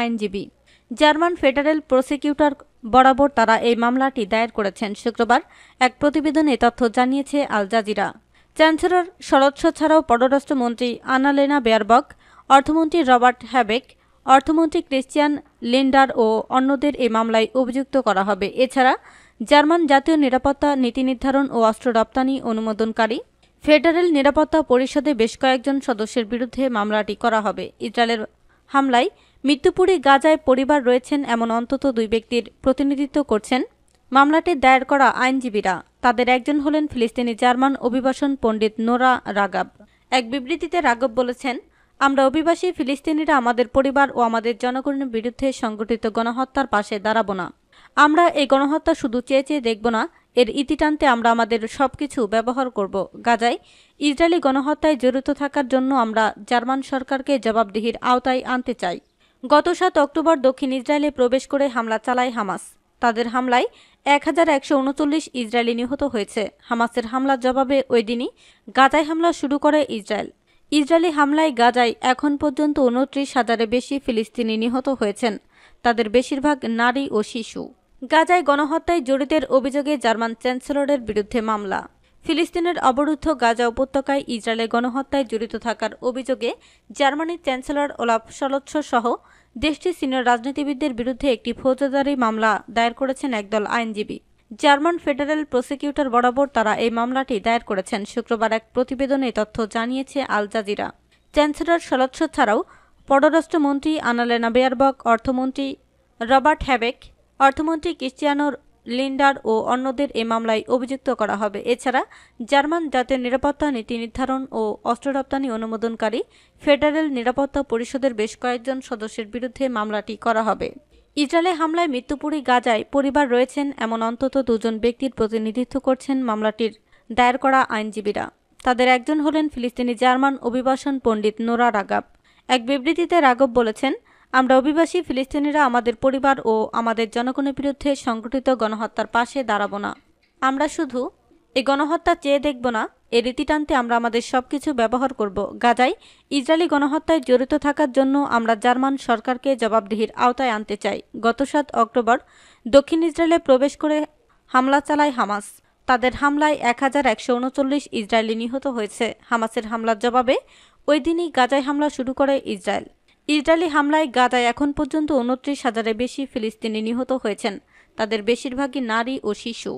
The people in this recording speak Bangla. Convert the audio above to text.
আইনজীবী জার্মান ফেডারেল প্রসিকিউটর বরাবর তারা এই মামলাটি দায়ের করেছেন শুক্রবার এক প্রতিবেদনে তথ্য জানিয়েছে আল জাজিরা চ্যান্সেলর সদস্য ছাড়াও পররাষ্ট্রমন্ত্রী আনালেনা বেয়ারবক অর্থমন্ত্রী রবার্ট হ্যাবেক অর্থমন্ত্রী ক্রিশ্চিয়ান লিন্ডার ও অন্যদের এই মামলায় অভিযুক্ত করা হবে এছাড়া জার্মান জাতীয় নিরাপত্তা নীতি নির্ধারণ ও অস্ত্র রপ্তানি অনুমোদনকারী ফেডারেল নিরাপত্তা পরিষদে বেশ কয়েকজন সদস্যের বিরুদ্ধে মামলাটি করা হবে ইসরায়েলের হামলায় মৃত্যুপুরে গাজায় পরিবার রয়েছেন এমন অন্তত দুই ব্যক্তির প্রতিনিধিত্ব করছেন মামলাটি দায়ের করা আইনজীবীরা তাদের একজন হলেন ফিলিস্তিনি জার্মান অভিবাসন পণ্ডিত নোরা রাগাব এক বিবৃতিতে রাগব বলেছেন আমরা অভিবাসী ফিলিস্তিনিরা আমাদের পরিবার ও আমাদের জনগণের বিরুদ্ধে সংগঠিত গণহত্যার পাশে দাঁড়াব না আমরা এই গণহত্যা শুধু চেয়ে চেয়ে দেখব না এর ইতি টানতে আমরা আমাদের সব কিছু ব্যবহার করব গাজায় ইসরায়েলি গণহত্যায় জড়িত থাকার জন্য আমরা জার্মান সরকারকে জবাবদিহির আওতায় আনতে চাই গত সাত অক্টোবর দক্ষিণ ইসরায়েলে প্রবেশ করে হামলা চালায় হামাস তাদের হামলায় এক হাজার একশো উনচল্লিশ ইসরায়েলি নিহত হয়েছে হামাসের হামলার জবাবে ওই দিনই গাজায় হামলা শুরু করে ইসরায়েল ইসরায়েলি হামলায় গাজায় এখন পর্যন্ত উনত্রিশ হাজারের বেশি ফিলিস্তিনি নিহত হয়েছেন তাদের বেশিরভাগ নারী ও শিশু গাজায় গণহত্যায় জড়িতের অভিযোগে জার্মান চ্যান্সেলরের বিরুদ্ধে মামলা ফিলিস্তিনের অবরুদ্ধ গাজা উপত্যকায় ইসরায়েলের গণহত্যায় জড়িত থাকার অভিযোগে জার্মানির চ্যান্সেলর ওলাফ সলৎস সহ দেশটির সিনিয়র রাজনীতিবিদদের বিরুদ্ধে একটি ফৌজদারি মামলা দায়ের করেছেন একদল আইনজীবী জার্মান ফেডারেল প্রসিকিউটর বরাবর তারা এই মামলাটি দায়ের করেছেন শুক্রবার এক প্রতিবেদনে তথ্য জানিয়েছে আল জাজিরা চ্যান্সেলর সলৎস ছাড়াও পররাষ্ট্রমন্ত্রী আনালেনা বেয়ারবক অর্থমন্ত্রী রবার্ট হ্যাবেক অর্থমন্ত্রী ক্রিশ্চিয়ানোর লিন্ডার ও অন্যদের এ মামলায় অভিযুক্ত করা হবে এছাড়া জার্মান জাতীয় নিরাপত্তা নীতি নির্ধারণ ও অস্ত্র রপ্তানি অনুমোদনকারী ফেডারেল নিরাপত্তা পরিষদের বেশ কয়েকজন সদস্যের বিরুদ্ধে মামলাটি করা হবে ইসরায়েলে হামলায় মৃত্যুপুরী গাজায় পরিবার রয়েছেন এমন অন্তত দুজন ব্যক্তির প্রতিনিধিত্ব করছেন মামলাটির দায়ের করা আইনজীবীরা তাদের একজন হলেন ফিলিস্তিনি জার্মান অভিবাসন পণ্ডিত নোরা রাগাব এক বিবৃতিতে রাগব বলেছেন আমরা অভিবাসী ফিলিস্তিনিরা আমাদের পরিবার ও আমাদের জনগণের বিরুদ্ধে সংগঠিত গণহত্যার পাশে দাঁড়াবো না আমরা শুধু এই গণহত্যা চেয়ে দেখব না এ রীতি টানতে আমরা আমাদের সব কিছু ব্যবহার করব গাজায় ইসরায়েলি গণহত্যায় জড়িত থাকার জন্য আমরা জার্মান সরকারকে জবাবদিহির আওতায় আনতে চাই গত সাত অক্টোবর দক্ষিণ ইসরায়েলে প্রবেশ করে হামলা চালায় হামাস তাদের হামলায় এক হাজার একশো উনচল্লিশ ইসরায়েলি নিহত হয়েছে হামাসের হামলার জবাবে ওই দিনই গাজায় হামলা শুরু করে ইসরায়েল ইসরায়েলি হামলায় গাজায় এখন পর্যন্ত উনত্রিশ হাজারের বেশি ফিলিস্তিনি নিহত হয়েছেন তাদের বেশিরভাগই নারী ও শিশু